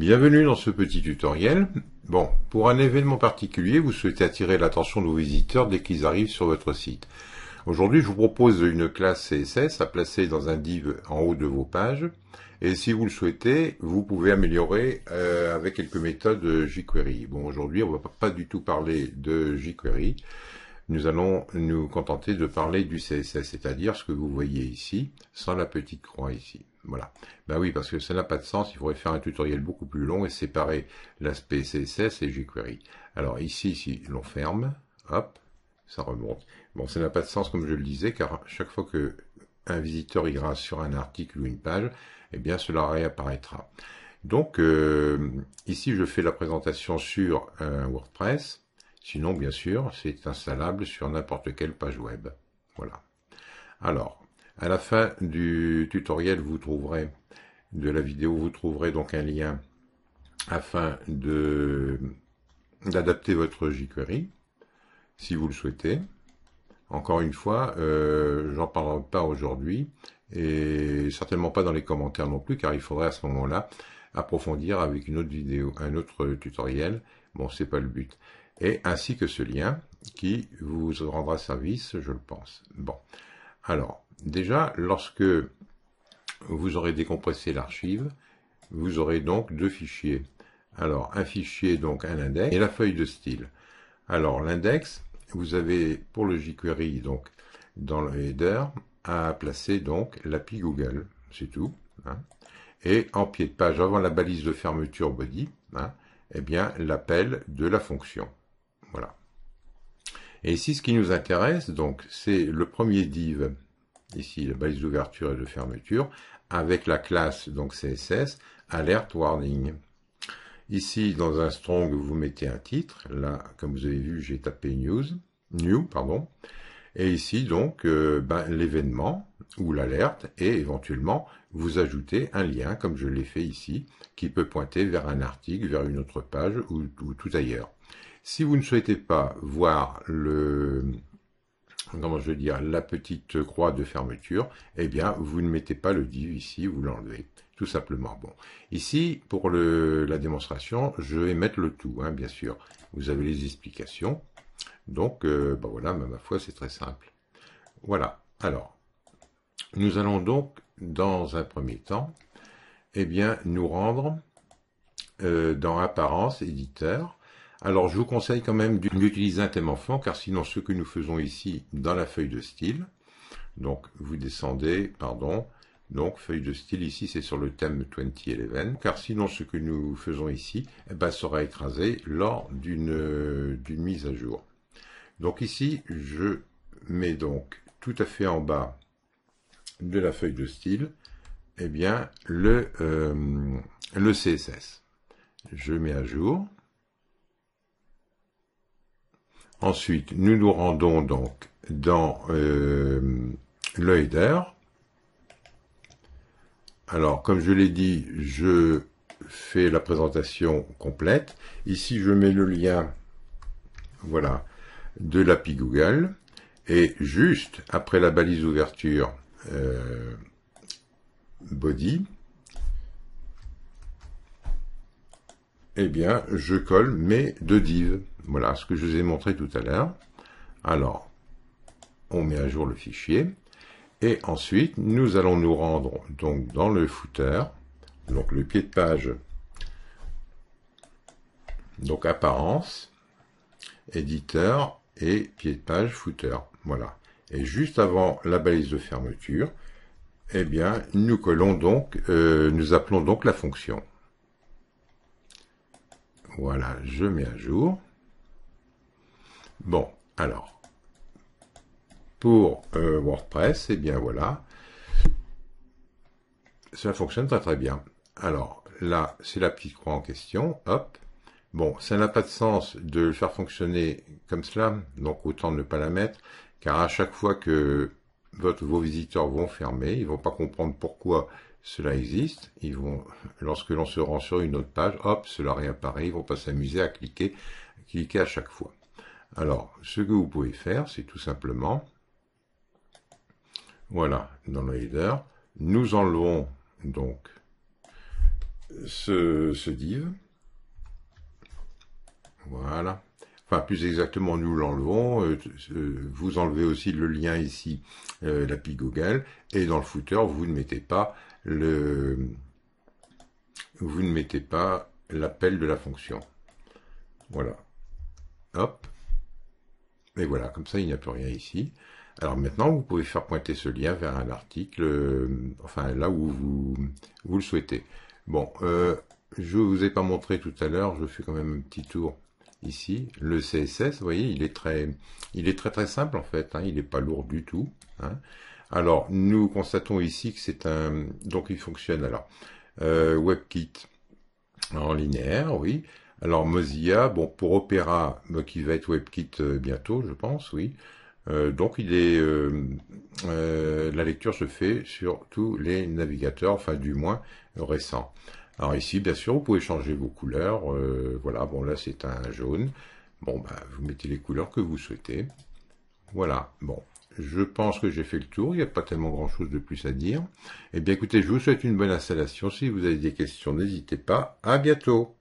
Bienvenue dans ce petit tutoriel. Bon, pour un événement particulier, vous souhaitez attirer l'attention de vos visiteurs dès qu'ils arrivent sur votre site. Aujourd'hui, je vous propose une classe CSS à placer dans un div en haut de vos pages. Et si vous le souhaitez, vous pouvez améliorer euh, avec quelques méthodes jQuery. Bon, aujourd'hui, on ne va pas du tout parler de jQuery. Nous allons nous contenter de parler du CSS, c'est-à-dire ce que vous voyez ici, sans la petite croix ici. Voilà. ben oui, parce que ça n'a pas de sens. Il faudrait faire un tutoriel beaucoup plus long et séparer l'aspect CSS et jQuery. Alors ici, si l'on ferme, hop, ça remonte. Bon, ça n'a pas de sens comme je le disais, car chaque fois que un visiteur ira sur un article ou une page, eh bien cela réapparaîtra. Donc euh, ici, je fais la présentation sur un WordPress. Sinon, bien sûr, c'est installable sur n'importe quelle page web. Voilà. Alors, à la fin du tutoriel, vous trouverez de la vidéo, vous trouverez donc un lien afin d'adapter votre jQuery, si vous le souhaitez. Encore une fois, euh, j'en parlerai pas aujourd'hui et certainement pas dans les commentaires non plus, car il faudrait à ce moment-là approfondir avec une autre vidéo, un autre tutoriel. Bon, c'est pas le but. Et ainsi que ce lien qui vous rendra service, je le pense. Bon. Alors, déjà, lorsque vous aurez décompressé l'archive, vous aurez donc deux fichiers. Alors, un fichier, donc un index, et la feuille de style. Alors, l'index, vous avez pour le jQuery, donc dans le header, à placer donc l'API Google, c'est tout. Hein. Et en pied de page, avant la balise de fermeture body, hein, eh bien l'appel de la fonction. Voilà. Et ici, ce qui nous intéresse, donc, c'est le premier div, ici, la base d'ouverture et de fermeture, avec la classe, donc CSS, alert warning. Ici, dans un strong, vous mettez un titre. Là, comme vous avez vu, j'ai tapé news, new, pardon. Et ici, donc, euh, ben, l'événement ou l'alerte, et éventuellement, vous ajoutez un lien, comme je l'ai fait ici, qui peut pointer vers un article, vers une autre page ou tout ailleurs. Si vous ne souhaitez pas voir le, je veux la petite croix de fermeture, eh bien, vous ne mettez pas le div ici, vous l'enlevez, tout simplement. Bon, ici, pour la démonstration, je vais mettre le tout, hein, bien sûr. Vous avez les explications. Donc, euh, bah voilà, ma foi, c'est très simple. Voilà, alors, nous allons donc, dans un premier temps, eh bien, nous rendre euh, dans Apparence, Éditeur, alors je vous conseille quand même d'utiliser un thème enfant, car sinon ce que nous faisons ici dans la feuille de style, donc vous descendez, pardon, donc feuille de style ici c'est sur le thème 2011, car sinon ce que nous faisons ici eh ben, sera écrasé lors euh, d'une mise à jour. Donc ici je mets donc tout à fait en bas de la feuille de style, eh bien, le euh, CSS. Je mets à jour. Ensuite, nous nous rendons donc dans euh, Alors, comme je l'ai dit, je fais la présentation complète. Ici, je mets le lien voilà, de l'API Google. Et juste après la balise ouverture euh, body, eh bien, je colle mes deux divs. Voilà ce que je vous ai montré tout à l'heure. Alors, on met à jour le fichier. Et ensuite, nous allons nous rendre donc dans le footer, donc le pied de page, donc apparence, éditeur et pied de page footer. Voilà. Et juste avant la balise de fermeture, eh bien, nous collons donc, euh, nous appelons donc la fonction. Voilà, je mets à jour. Bon, alors, pour euh, WordPress, et eh bien voilà, ça fonctionne très très bien. Alors, là, c'est la petite croix en question, hop. Bon, ça n'a pas de sens de le faire fonctionner comme cela, donc autant ne pas la mettre, car à chaque fois que votre, vos visiteurs vont fermer, ils ne vont pas comprendre pourquoi cela existe, ils vont, lorsque l'on se rend sur une autre page, hop, cela réapparaît, ils ne vont pas s'amuser à cliquer, cliquer à chaque fois. Alors, ce que vous pouvez faire, c'est tout simplement, voilà, dans le header, nous enlevons donc ce, div. Voilà. Enfin, plus exactement, nous l'enlevons. Euh, euh, vous enlevez aussi le lien ici, euh, l'API Google. Et dans le footer, vous ne mettez pas le, vous ne mettez pas l'appel de la fonction. Voilà. Hop voilà, comme ça, il n'y a plus rien ici. Alors maintenant, vous pouvez faire pointer ce lien vers un article, euh, enfin là où vous, le souhaitez. Bon, euh, je ne vous ai pas montré tout à l'heure, je fais quand même un petit tour ici. Le CSS, vous voyez, il est très, il est très, très simple en fait, hein. il n'est pas lourd du tout. Hein. Alors, nous constatons ici que c'est un... Donc, il fonctionne alors. Euh, WebKit en linéaire, oui. Alors Mozilla, bon pour Opera, euh, qui va être WebKit euh, bientôt, je pense, oui. Euh, donc il est la lecture se fait sur tous les navigateurs, enfin du moins récents. Alors ici, bien sûr, vous pouvez changer vos couleurs. voilà, bon là c'est un jaune. Bon, bah, vous mettez les couleurs que vous souhaitez. Voilà, bon. Je pense que j'ai fait le tour, il n'y a pas tellement grand chose de plus à dire. Eh bien écoutez, je vous souhaite une bonne installation. Si vous avez des questions, n'hésitez pas. À bientôt